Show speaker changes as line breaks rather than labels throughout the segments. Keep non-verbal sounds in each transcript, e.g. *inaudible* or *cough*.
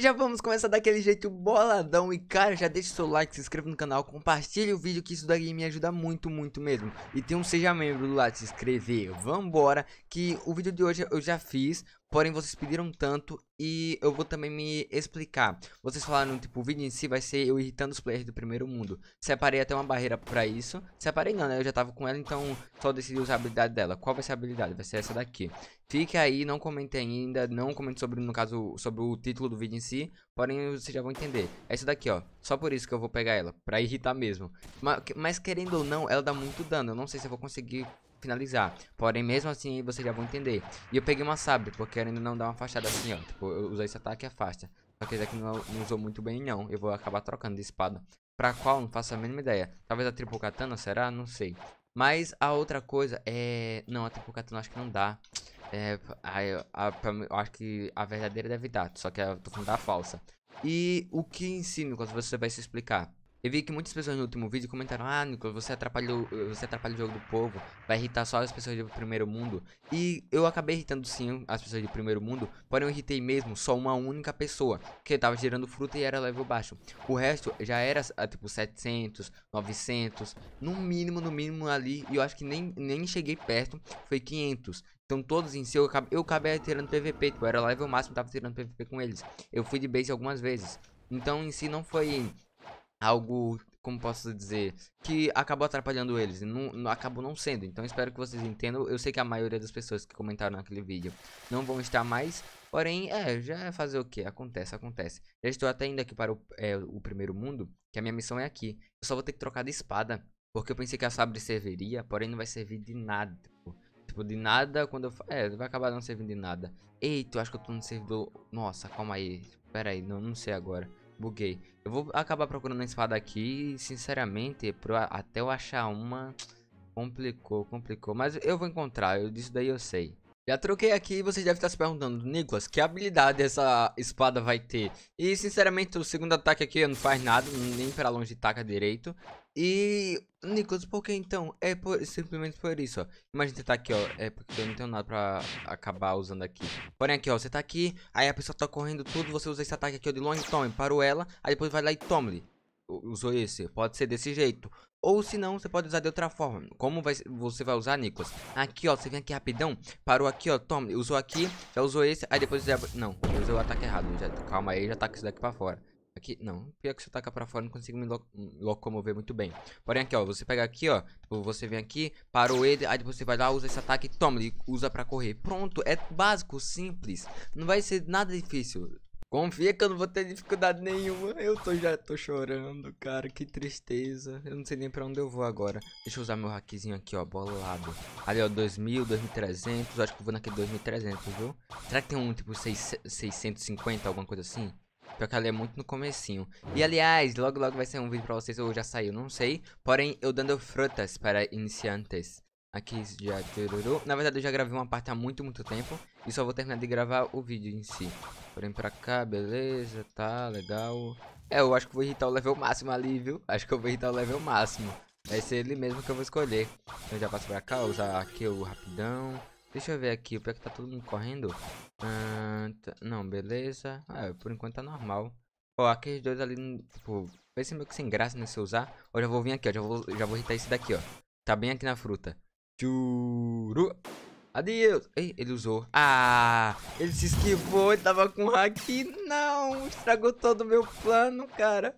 já vamos começar daquele jeito boladão. E cara, já deixa o seu like, se inscreva no canal, compartilhe o vídeo que isso daí me ajuda muito, muito mesmo. E tem um seja membro do lado de se inscrever. Vambora, que o vídeo de hoje eu já fiz, Porém, vocês pediram tanto e eu vou também me explicar. Vocês falaram, tipo, o vídeo em si vai ser eu irritando os players do primeiro mundo. Separei até uma barreira pra isso. Separei não, né? Eu já tava com ela, então só decidi usar a habilidade dela. Qual vai ser a habilidade? Vai ser essa daqui. Fique aí, não comente ainda, não comente sobre, no caso, sobre o título do vídeo em si. Porém, vocês já vão entender. É essa daqui, ó. Só por isso que eu vou pegar ela, pra irritar mesmo. Mas, mas querendo ou não, ela dá muito dano. Eu não sei se eu vou conseguir finalizar. Porém, mesmo assim, vocês já vão entender. E eu peguei uma sabre, porque ainda não dá uma afastada assim, ó. Tipo, eu usei esse ataque e afasta. Só que esse aqui não, não usou muito bem, não. Eu vou acabar trocando de espada. Pra qual, não faço a mínima ideia. Talvez a Triple Katana, será? Não sei. Mas a outra coisa é... Não, a Triple Katana acho que não dá. É... A, a, eu acho que a verdadeira deve dar, só que eu tô falando da falsa. E o que ensino quando você vai se explicar? Eu vi que muitas pessoas no último vídeo comentaram Ah, Nicolas, você atrapalhou, você atrapalha o jogo do povo Vai irritar só as pessoas do primeiro mundo E eu acabei irritando sim as pessoas do primeiro mundo Porém eu irritei mesmo só uma única pessoa Que tava gerando fruta e era level baixo O resto já era ah, tipo 700, 900 No mínimo, no mínimo ali E eu acho que nem, nem cheguei perto Foi 500 então todos em si eu acabei, eu acabei tirando PVP, tipo, era level máximo, tava tirando PVP com eles. Eu fui de base algumas vezes. Então em si não foi algo, como posso dizer, que acabou atrapalhando eles. Não, não, acabou não sendo. Então espero que vocês entendam. Eu sei que a maioria das pessoas que comentaram naquele vídeo não vão estar mais. Porém, é, já é fazer o que? Acontece, acontece. Já estou até indo aqui para o, é, o primeiro mundo, que a minha missão é aqui. Eu só vou ter que trocar de espada. Porque eu pensei que a sabre serviria, porém não vai servir de nada. Tipo, tipo de nada quando eu... É, vai acabar não servindo de nada. Eita, eu acho que eu tô no servidor... Nossa, calma aí. Pera aí, não, não sei agora. Buguei. Eu vou acabar procurando a espada aqui. sinceramente, pro até eu achar uma... *tsk* Complicou, complicou. Mas eu vou encontrar. Eu, disso daí eu sei. Já troquei aqui e deve estar tá se perguntando, Nicolas, que habilidade essa espada vai ter? E sinceramente o segundo ataque aqui não faz nada, nem para longe taca direito. E, Nicolas, por que então? É por, simplesmente por isso, ó. Imagina você tá aqui, ó. É porque eu não tenho nada pra acabar usando aqui. Porém, aqui, ó. Você tá aqui, aí a pessoa tá correndo tudo. Você usa esse ataque aqui, ó, de longe, tome. Parou ela, aí depois vai lá e tome. Usou esse. Pode ser desse jeito. Ou se não, você pode usar de outra forma. Como vai, você vai usar, Nicolas? Aqui, ó, você vem aqui rapidão. Parou aqui, ó, toma. Usou aqui, já usou esse. Aí depois já... Não, usou o ataque errado. Já, calma aí, já tá com isso daqui pra fora. Aqui, não. Pior que se eu tacar pra fora, não consigo me locomover muito bem. Porém, aqui, ó. Você pega aqui, ó. Tipo, você vem aqui, parou ele. Aí depois você vai lá, usa esse ataque e toma. Ele usa pra correr. Pronto. É básico, simples. Não vai ser nada difícil. Confia que eu não vou ter dificuldade nenhuma. Eu tô já tô chorando, cara. Que tristeza. Eu não sei nem pra onde eu vou agora. Deixa eu usar meu hackzinho aqui, ó. Bolado. Ali, ó. 2000, 2300. Acho que eu vou naquele 2300, viu? Será que tem um, tipo, 6, 650, alguma coisa assim? Pior que ela é muito no comecinho. E aliás, logo logo vai ser um vídeo pra vocês, ou já saiu, não sei. Porém, eu dando frutas para iniciantes. Aqui já... Na verdade, eu já gravei uma parte há muito, muito tempo. E só vou terminar de gravar o vídeo em si. Porém, pra cá, beleza, tá, legal. É, eu acho que vou irritar o level máximo ali, viu? Acho que eu vou irritar o level máximo. Vai ser ele mesmo que eu vou escolher. Então já passo pra cá, usar aqui o rapidão. Deixa eu ver aqui, o pior é que tá todo mundo correndo. Ah, tá, não, beleza. Ah, por enquanto tá normal. Ó, aqueles dois ali, tipo, vai ser é meio que sem graça né, se usar. Ó, já vou vir aqui, ó, já vou, já vou irritar esse daqui, ó. Tá bem aqui na fruta. Juro. Adeus. Ei, ele usou. Ah, ele se esquivou. Ele tava com hack Não, estragou todo o meu plano, cara.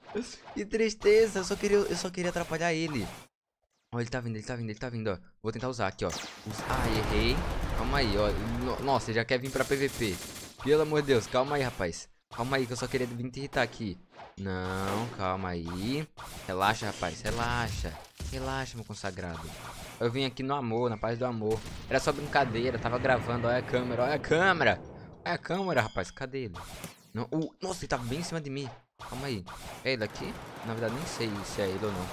Que tristeza. Eu só queria, eu só queria atrapalhar ele. Ó, ele tá vindo, ele tá vindo, ele tá vindo, ó. Vou tentar usar aqui, ó. Usa... Ah, errei. Calma aí, ó. Nossa, já quer vir pra PVP. Pelo amor de Deus, calma aí, rapaz. Calma aí, que eu só queria vir te irritar aqui. Não, calma aí. Relaxa, rapaz, relaxa. Relaxa, meu consagrado. Eu vim aqui no amor, na paz do amor. Era só brincadeira, tava gravando. Olha a câmera, olha a câmera. Olha a câmera, rapaz, cadê ele? Não, uh, nossa, ele tá bem em cima de mim. Calma aí. É ele aqui? Na verdade, nem sei se é ele ou não.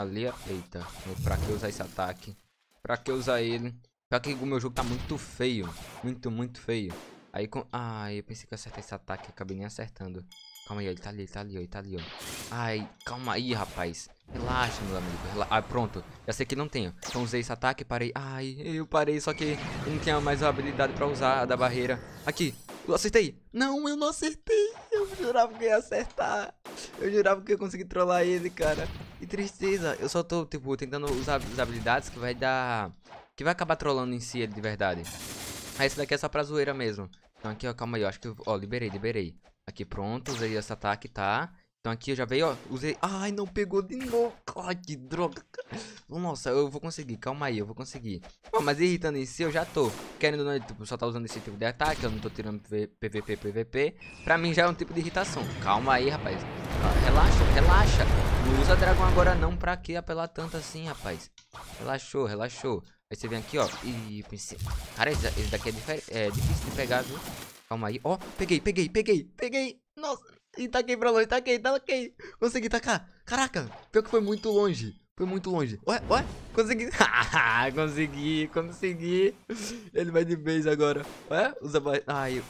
Ali, eita. Pra que usar esse ataque? Pra que usar ele? Pior que o meu jogo tá muito feio. Muito, muito feio. Aí com... Ai, eu pensei que eu acertei esse ataque. Acabei nem acertando. Calma aí, ele tá ali, ele tá ali, ele tá ali, ó. Ai, calma aí, rapaz. Relaxa, meu amigo. Rela... Ah, pronto. Já sei que não tenho. Então usei esse ataque, parei. Ai, eu parei, só que eu não tenho mais a habilidade pra usar a da barreira. Aqui, eu acertei. Não, eu não acertei. Eu jurava que ia acertar. Eu jurava que eu ia conseguir trollar ele, cara. Que tristeza. Eu só tô, tipo, tentando usar as habilidades que vai dar que vai acabar trollando em si ele de verdade. Aí ah, esse daqui é só pra zoeira mesmo. Então aqui, ó, calma aí, eu acho que eu, ó, liberei, liberei. Aqui, pronto, usei esse ataque, tá? Então aqui eu já veio, ó, usei... Ai, não pegou de novo. Ai, que droga. Nossa, eu vou conseguir, calma aí, eu vou conseguir. Pô, mas irritando em si eu já tô. Querendo não, né, tipo, só tá usando esse tipo de ataque, eu não tô tirando PVP, PVP. Pra mim já é um tipo de irritação. Calma aí, rapaz. Relaxa, relaxa. Não usa dragão agora não, pra que apelar tanto assim, rapaz? Relaxou, relaxou. Aí você vem aqui, ó, e pensei... Cara, esse, esse daqui é, é, difícil de pegar, viu? Calma aí. Ó, peguei, peguei, peguei, peguei. Nossa, e taquei pra longe, taquei, taquei. Consegui tacar. Caraca, pior que foi muito longe. Foi muito longe. Ué, ué, consegui. *laughs* consegui, consegui. Ele vai de vez agora. Ué, usa barreira. Ai, eu...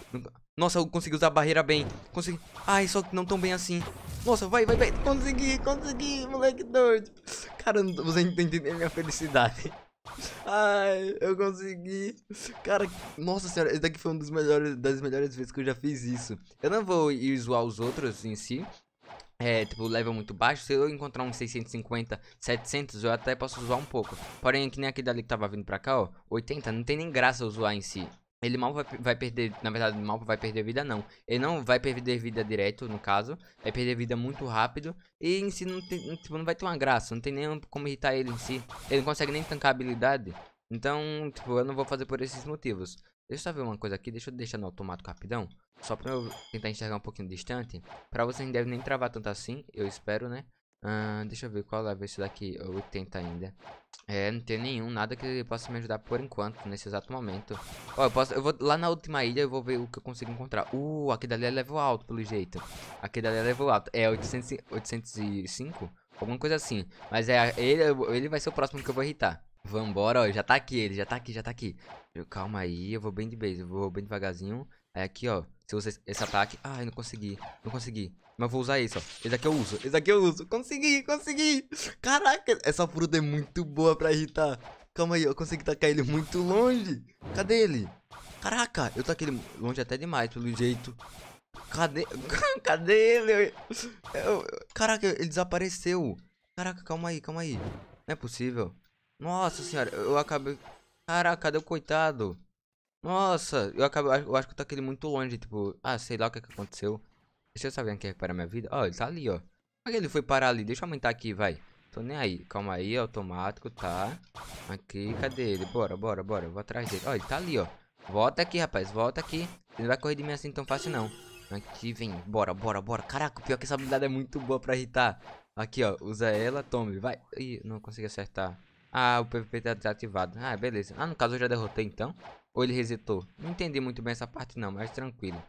Nossa, eu consegui usar a barreira bem. Consegui. Ai, só que não tão bem assim. Nossa, vai, vai, vai. Consegui, consegui, moleque doido. Cara, você tá entendendo a minha felicidade. Ai, eu consegui. Cara, nossa senhora, esse daqui foi uma melhores, das melhores vezes que eu já fiz isso. Eu não vou ir zoar os outros em si. É, tipo, level muito baixo. Se eu encontrar uns 650, 700, eu até posso zoar um pouco. Porém, é que nem aquele dali que tava vindo pra cá, ó. 80, não tem nem graça eu zoar em si. Ele mal vai, vai, perder, na verdade, mal vai perder vida não. Ele não vai perder vida direto, no caso. Vai perder vida muito rápido. E em si não, tem, tipo, não vai ter uma graça. Não tem nem como irritar ele em si. Ele não consegue nem tancar a habilidade. Então, tipo, eu não vou fazer por esses motivos. Deixa eu só ver uma coisa aqui. Deixa eu deixar no automático rapidão. Só pra eu tentar enxergar um pouquinho distante. Pra vocês não devem nem travar tanto assim. Eu espero, né? deixa eu ver qual level é, esse daqui. 80 ainda. É, não tem nenhum, nada que possa me ajudar por enquanto, nesse exato momento. Ó, eu posso, eu vou lá na última ilha, eu vou ver o que eu consigo encontrar. Uh, aqui dali é level alto, pelo jeito. Aqui dali é level alto. É, 800, 805? Alguma coisa assim. Mas é, ele, ele vai ser o próximo que eu vou irritar. Vambora, ó, já tá aqui, ele já tá aqui, já tá aqui. Eu, calma aí, eu vou bem de base, eu vou bem devagarzinho. Aí é aqui, ó, se eu usar esse ataque... Ai, não consegui, não consegui. Mas eu vou usar esse, ó. Esse aqui eu uso, esse aqui eu uso. Consegui, consegui. Caraca, essa fruta é muito boa pra irritar. Calma aí, eu consegui tacar ele muito longe. Cadê ele? Caraca, eu taquei ele longe até demais, pelo jeito. Cadê? *laughs* Cadê ele? Eu... Caraca, ele desapareceu. Caraca, calma aí, calma aí. Não é possível. Nossa senhora, eu acabei... Caraca, cadê o coitado? Nossa, eu acabei, eu acho que eu tô aquele muito longe, tipo, ah, sei lá o que, é que aconteceu. Deixa eu saber quem é parar minha vida. Ó, oh, ele tá ali, ó. Como é que ele foi parar ali? Deixa eu aumentar aqui, vai. Tô nem aí. Calma aí, automático, tá? Aqui, cadê ele? Bora, bora, bora. Eu vou atrás dele. Ó, ele tá ali, ó. Volta aqui, rapaz. Volta aqui. Ele não vai correr de mim assim tão fácil, não. Aqui, vem. Bora, bora, bora. Caraca, o pior é que essa habilidade é muito boa pra irritar. Aqui, ó. Usa ela, tome. Vai. Ih, não consegui acertar. Ah, o PVP tá desativado. Ah, beleza. Ah, no caso eu já derrotei, então. Ou ele resetou? Não entendi muito bem essa parte não, mas tranquilo.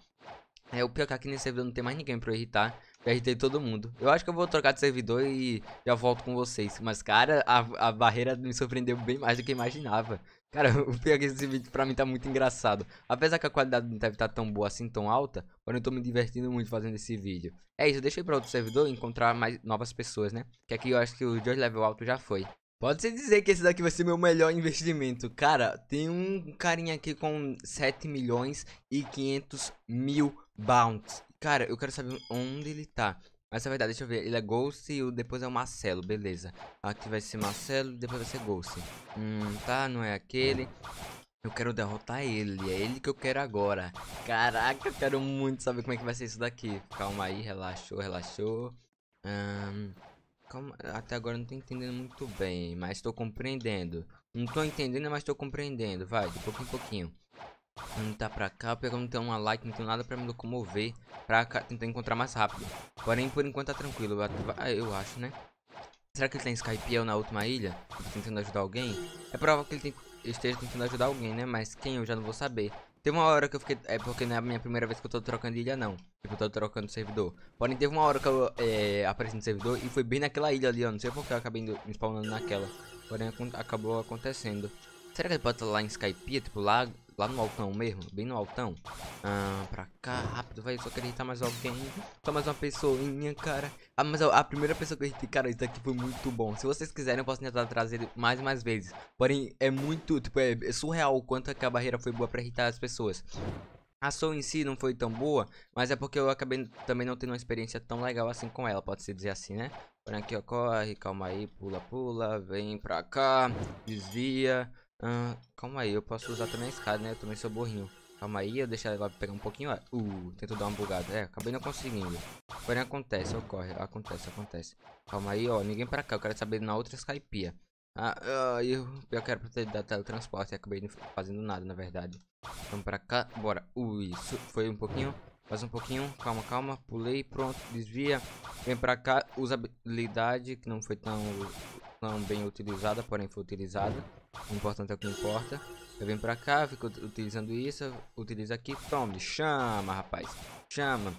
É, o pior é que aqui nesse servidor não tem mais ninguém pra eu irritar. Já irritei todo mundo. Eu acho que eu vou trocar de servidor e já volto com vocês. Mas, cara, a, a barreira me surpreendeu bem mais do que imaginava. Cara, *laughs* o pior é que esse vídeo pra mim tá muito engraçado. Apesar que a qualidade não deve estar tá tão boa assim, tão alta. Porém, eu tô me divertindo muito fazendo esse vídeo. É isso, eu deixei pra outro servidor encontrar mais novas pessoas, né? Que aqui eu acho que o de level alto já foi. Pode se dizer que esse daqui vai ser meu melhor investimento. Cara, tem um carinha aqui com 7 milhões e 500 mil bounds. Cara, eu quero saber onde ele tá. Mas é verdade, deixa eu ver. Ele é Ghost e depois é o Marcelo, beleza. Aqui vai ser Marcelo depois vai ser Ghost. Hum, tá, não é aquele. Eu quero derrotar ele, é ele que eu quero agora. Caraca, eu quero muito saber como é que vai ser isso daqui. Calma aí, relaxou, relaxou. Hum, Calma, até agora não tô entendendo muito bem, mas tô compreendendo. Não tô entendendo, mas tô compreendendo. Vai, de pouquinho em pouquinho. Não tá pra cá, porque eu não tenho uma like, não tenho nada pra me locomover. Pra cá, tentar encontrar mais rápido. Porém, por enquanto tá tranquilo. Eu ah, acho, né? Será que ele tem tá em na última ilha? Tentando ajudar alguém? É provável que ele esteja tentando ajudar alguém, né? Mas quem eu já não vou saber. Teve uma hora que eu fiquei... É porque não é a minha primeira vez que eu tô trocando ilha, não. Tipo, eu tô trocando servidor. Porém, teve uma hora que eu é, apareci no servidor e foi bem naquela ilha ali, ó. Não sei porque eu acabei me spawnando naquela. Porém, acabou acontecendo. Será que ele pode estar lá em Skype, tipo lá, lá no altão mesmo? Bem no altão? Ah, pra cá, rápido, vai, só quero irritar mais alguém. Só mais uma pessoinha, cara. Ah, mas a, a primeira pessoa que eu irritei, cara, isso daqui foi muito bom. Se vocês quiserem, eu posso tentar trazer mais e mais vezes. Porém, é muito, tipo, é, é surreal o quanto a barreira foi boa pra irritar as pessoas. A Soul em si não foi tão boa, mas é porque eu acabei também não tendo uma experiência tão legal assim com ela, pode-se dizer assim, né? Porém aqui, ó, corre, calma aí, pula, pula, vem pra cá, desvia, Hum, calma aí, eu posso usar também a escada, né? Eu também sou burrinho. Calma aí, eu deixar ela pegar um pouquinho. Ó. Uh, tento dar uma bugada. É, acabei não conseguindo. Porém, acontece, ocorre. Acontece, acontece. Calma aí, ó. Ninguém pra cá. Eu quero saber na outra Skypia. Ah, ah, eu, eu quero dar teletransporte. Acabei não fazendo nada, na verdade. Vamos pra cá. Bora. Uh, isso foi um pouquinho. Mais um pouquinho. Calma, calma. Pulei. Pronto. Desvia. Vem pra cá. Usabilidade, que não foi tão, tão bem utilizada, porém foi utilizada. O importante é o que importa. Eu venho pra cá, fico utilizando isso, utiliza aqui, tome, chama, rapaz, chama.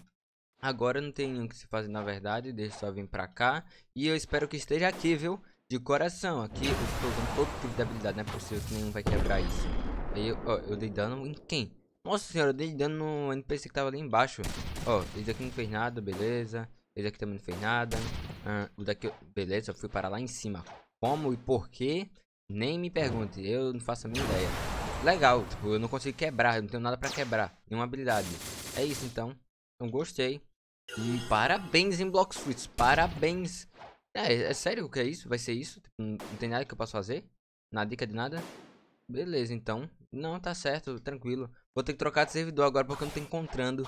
Agora não tem o que se fazer na verdade, deixa só vir pra cá. E eu espero que esteja aqui, viu? De coração, aqui eu estou usando todo tipo de habilidade, não é possível que nenhum vai quebrar isso. Aí eu, ó, eu dei dano em quem? Nossa senhora, eu dei dano no NPC que tava ali embaixo. Ó, esse aqui não fez nada, beleza. Esse aqui também não fez nada. o daqui, beleza, eu fui parar lá em cima. Como e por quê? Nem me pergunte, eu não faço a minha ideia. Legal, tipo, eu não consigo quebrar, eu não tenho nada pra quebrar. Nenhuma habilidade. É isso então. Então gostei. E parabéns em Block Fruits, parabéns. É, é sério o que é isso? Vai ser isso? Tipo, não, não tem nada que eu possa fazer? Na dica de nada? Beleza, então. Não, tá certo, tranquilo. Vou ter que trocar de servidor agora porque eu não tô encontrando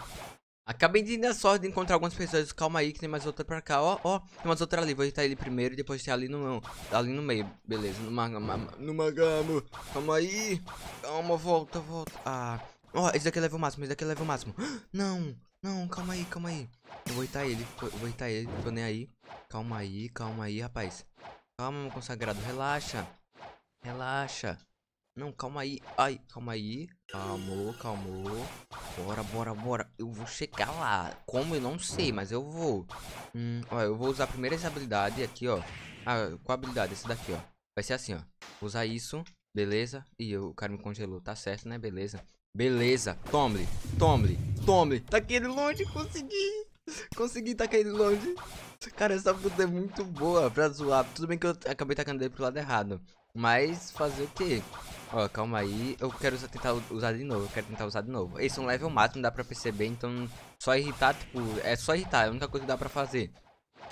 Acabei de ir na sorte de encontrar algumas pessoas. Calma aí, que tem mais outra pra cá. Ó, ó, tem mais outra ali. Vou evitar ele primeiro e depois tem ali no, ali no meio. Beleza, no magamo. No magamo. Calma aí. Calma, volta, volta. Ah. Ó, esse daqui é level máximo, esse daqui é level máximo. *gasps* Não, não, calma aí, calma aí. Eu vou evitar ele, eu vou evitar ele, tô nem aí. Calma aí, calma aí, rapaz. Calma, meu consagrado, relaxa. Relaxa. Não, calma aí. Ai, calma aí. Calmou, calmou. Bora, bora, bora. Eu vou chegar lá. Como eu não sei, mas eu vou. Hum, ó, eu vou usar primeiro essa habilidade aqui, ó. Ah, qual habilidade? Essa daqui, ó. Vai ser assim, ó. Usar isso. Beleza. E o cara me congelou. Tá certo, né? Beleza. Beleza. Tome, tome, tome. Tá ele longe. Consegui. Consegui tacar tá ele longe. Cara, essa puta é muito boa pra zoar. Tudo bem que eu acabei tacando ele pro lado errado. Mas fazer o quê? Ó, calma aí. Eu quero usar, tentar usar de novo. Eu quero tentar usar de novo. Esse é um level máximo, não dá pra perceber. Então, só irritar, tipo... É só irritar. É a única coisa que dá pra fazer.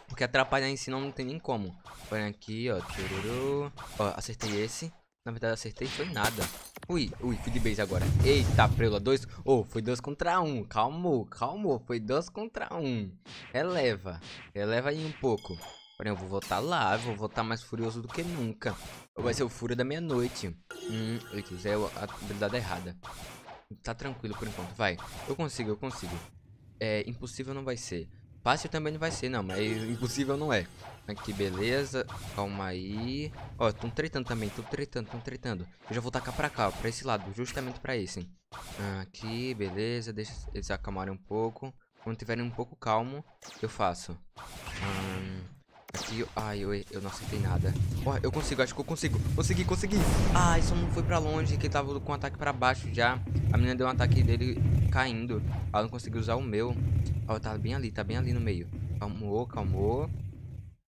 Porque atrapalhar em si não, tem nem como. Põe aqui, ó. Tururu. Ó, acertei esse. Na verdade, acertei foi nada. Ui, ui, fui de base agora. Eita, a dois. Oh, foi dois contra um. Calmou, calmou. Foi dois contra um. Eleva. Eleva aí um pouco. Porém, eu vou voltar lá, vou voltar mais furioso do que nunca. Vai ser o fúria da meia-noite. Hum, eu usei é a habilidade errada. Tá tranquilo por enquanto, vai. Eu consigo, eu consigo. É, impossível não vai ser. Fácil também não vai ser, não, mas *laughs* impossível não é. Aqui, beleza. Calma aí. Ó, tão tretando também, tão tretando, tão tretando. Eu já vou tacar pra cá, ó, pra esse lado, justamente pra esse. Aqui, beleza. Deixa eles acalmarem um pouco. Quando tiverem um pouco calmo, eu faço. Hum, e eu, ai, eu, eu não acertei nada. Ó, eu consigo, acho que eu consigo. Consegui, consegui. Ai, só não foi pra longe, que ele tava com um ataque pra baixo já. A menina deu um ataque dele caindo. Ela não conseguiu usar o meu. Ó, tá bem ali, tá bem ali no meio. Calmou, calmou.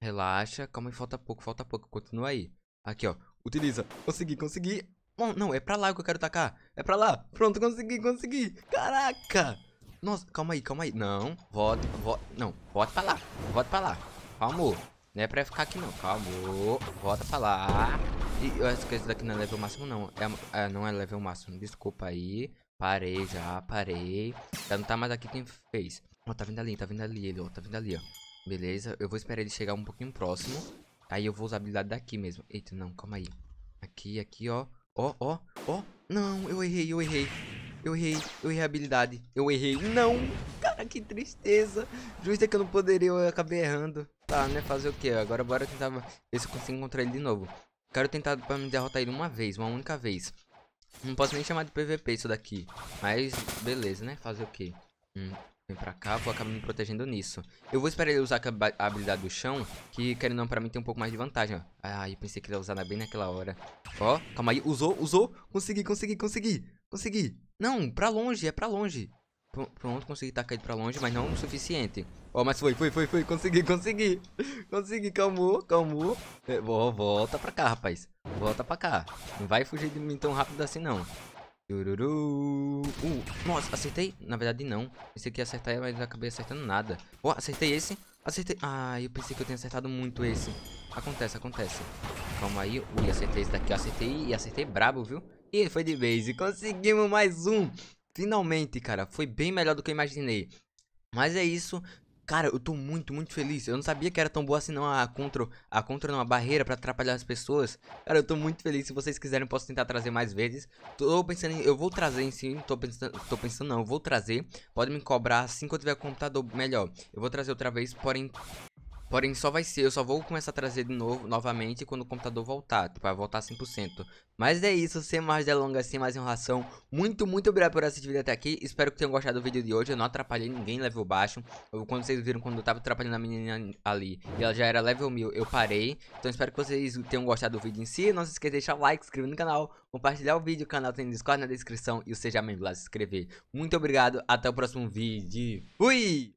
Relaxa. Calma aí, falta pouco, falta pouco. Continua aí. Aqui, ó. Utiliza. Consegui, consegui. Bom, não, é pra lá que eu quero tacar. É pra lá. Pronto, consegui, consegui. Caraca. Nossa, calma aí, calma aí. Não, volta, volta. Não, volta pra lá. Volta pra lá. Calmou. Não é pra ficar aqui não, calma. Volta pra lá. E eu acho que esse daqui não é level máximo não. É, é, não é level máximo, desculpa aí. Parei já, parei. Já não tá mais aqui quem fez. Ó, tá vindo ali, tá vindo ali ele, ó. Tá vindo ali, ó. Beleza, eu vou esperar ele chegar um pouquinho próximo. Aí eu vou usar a habilidade daqui mesmo. Eita, não, calma aí. Aqui, aqui, ó. Ó, ó, ó. Não, eu errei, eu errei. Eu errei, eu errei a habilidade. Eu errei. Não! Cara, que tristeza. Justo é que eu não poderia, eu acabei errando. Tá, né? Fazer o quê? Agora bora tentar ver se eu consigo encontrar ele de novo. Quero tentar pra me derrotar ele uma vez, uma única vez. Não posso nem chamar de PVP isso daqui. Mas, beleza, né? Fazer o quê? Hum, vem pra cá, vou acabar me protegendo nisso. Eu vou esperar ele usar a habilidade do chão, que, querendo não, pra mim tem um pouco mais de vantagem, ó. Ah, eu pensei que ele ia usar bem naquela hora. Ó, calma aí, usou, usou. Consegui, consegui, consegui, consegui. Não, pra longe, é pra longe. Pronto, consegui tacar ele pra longe, mas não o suficiente. Ó, oh, mas foi, foi, foi, foi. Consegui, *laughs* consegui. Consegui, calmou, calmou. É, volta pra cá, rapaz. Volta pra cá. Não vai fugir de mim tão rápido assim, não. Uh, nossa, acertei? Na verdade, não. Pensei que ia acertar, mas acabei acertando nada. Ó, oh, acertei esse. Acertei. Ah, eu pensei que eu tinha acertado muito esse. Acontece, acontece. Calma aí. Ui, acertei esse daqui. Acertei e acertei brabo, viu? E foi de base. Conseguimos mais um. Finalmente, cara, foi bem melhor do que eu imaginei. Mas é isso. Cara, eu tô muito, muito feliz. Eu não sabia que era tão boa assim não a contra, a contra uma barreira pra atrapalhar as pessoas. Cara, eu tô muito feliz. Se vocês quiserem, posso tentar trazer mais vezes. Tô pensando em... Eu vou trazer em Tô pensando... Tô pensando não. Eu vou trazer. Pode me cobrar assim que eu tiver computador melhor. Eu vou trazer outra vez, porém... Porém, só vai ser, eu só vou começar a trazer de novo, novamente, quando o computador voltar, tipo, vai voltar 100%. Mas é isso, sem mais delongas, sem mais enrolação, muito, muito obrigado por assistir até aqui, espero que tenham gostado do vídeo de hoje, eu não atrapalhei ninguém level baixo, eu, quando vocês viram quando eu tava atrapalhando a menina ali, e ela já era level 1000, eu parei, então espero que vocês tenham gostado do vídeo em si, não se esqueça de deixar o like, se inscrever no canal, compartilhar o vídeo, o canal tem no Discord na descrição, e o Seja Membro lá se inscrever. Muito obrigado, até o próximo vídeo, fui!